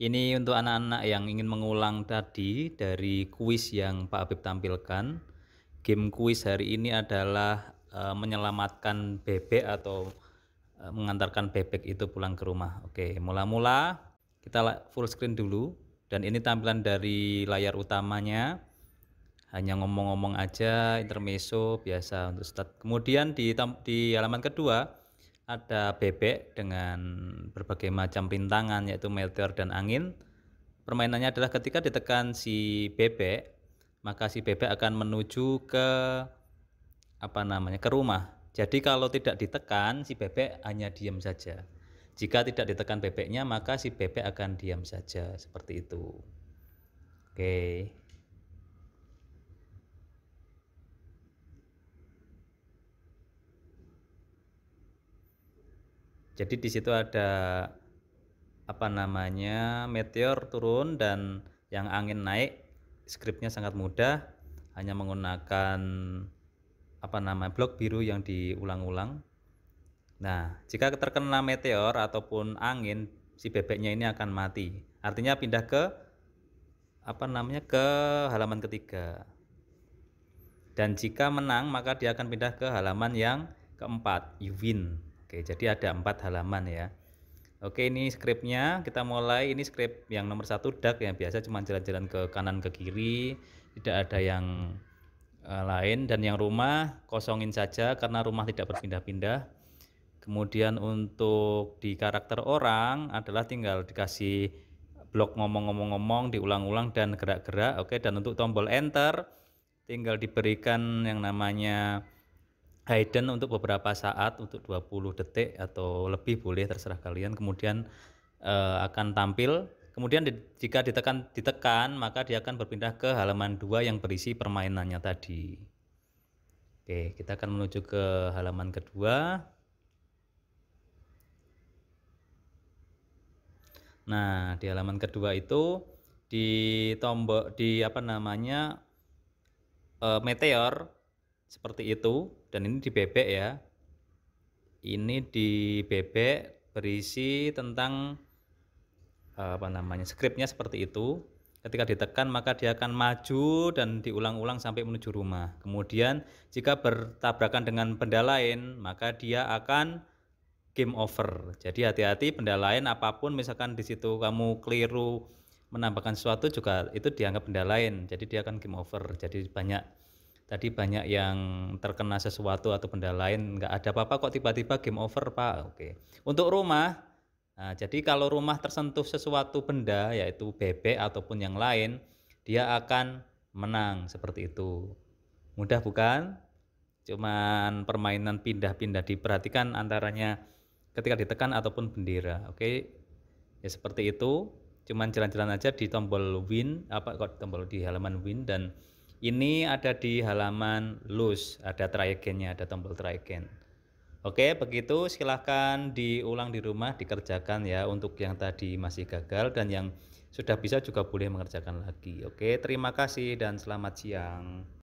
Ini untuk anak-anak yang ingin mengulang tadi dari kuis yang Pak Habib tampilkan. Game kuis hari ini adalah e, menyelamatkan bebek atau e, mengantarkan bebek itu pulang ke rumah. Oke, mula-mula kita full screen dulu dan ini tampilan dari layar utamanya. Hanya ngomong-ngomong aja, intermeso biasa untuk start. Kemudian di, di halaman kedua ada bebek dengan berbagai macam pintangan yaitu meteor dan angin. Permainannya adalah ketika ditekan si bebek, maka si bebek akan menuju ke apa namanya? ke rumah. Jadi kalau tidak ditekan si bebek hanya diam saja. Jika tidak ditekan bebeknya, maka si bebek akan diam saja seperti itu. Oke. Okay. jadi di situ ada apa namanya meteor turun dan yang angin naik skripnya sangat mudah hanya menggunakan apa namanya blok biru yang diulang-ulang nah jika terkena meteor ataupun angin si bebeknya ini akan mati artinya pindah ke apa namanya ke halaman ketiga dan jika menang maka dia akan pindah ke halaman yang keempat you win Oke, jadi ada empat halaman ya. Oke, ini scriptnya. kita mulai. Ini script yang nomor satu dark yang biasa cuma jalan-jalan ke kanan ke kiri, tidak ada yang e, lain dan yang rumah kosongin saja karena rumah tidak berpindah-pindah. Kemudian untuk di karakter orang adalah tinggal dikasih blok ngomong-ngomong-ngomong diulang-ulang dan gerak-gerak. Oke, dan untuk tombol enter tinggal diberikan yang namanya Hayden untuk beberapa saat untuk 20 detik atau lebih boleh terserah kalian kemudian uh, akan tampil kemudian di, jika ditekan ditekan maka dia akan berpindah ke halaman 2 yang berisi permainannya tadi Oke kita akan menuju ke halaman kedua Nah di halaman kedua itu di tombol di apa namanya uh, meteor seperti itu dan ini di bebek ya ini di bebek berisi tentang eh, apa namanya scriptnya seperti itu ketika ditekan maka dia akan maju dan diulang-ulang sampai menuju rumah kemudian jika bertabrakan dengan benda lain maka dia akan game over jadi hati-hati benda lain apapun misalkan di situ kamu keliru menambahkan sesuatu juga itu dianggap benda lain jadi dia akan game over jadi banyak tadi banyak yang terkena sesuatu atau benda lain nggak ada apa-apa kok tiba-tiba game over pak oke untuk rumah nah, jadi kalau rumah tersentuh sesuatu benda yaitu bebek ataupun yang lain dia akan menang seperti itu mudah bukan cuman permainan pindah-pindah diperhatikan antaranya ketika ditekan ataupun bendera oke ya seperti itu cuman jalan-jalan aja di tombol win apa kok tombol di halaman win dan ini ada di halaman loose, ada try again-nya, ada tombol try again. Oke, begitu silahkan diulang di rumah, dikerjakan ya untuk yang tadi masih gagal dan yang sudah bisa juga boleh mengerjakan lagi. Oke, terima kasih dan selamat siang.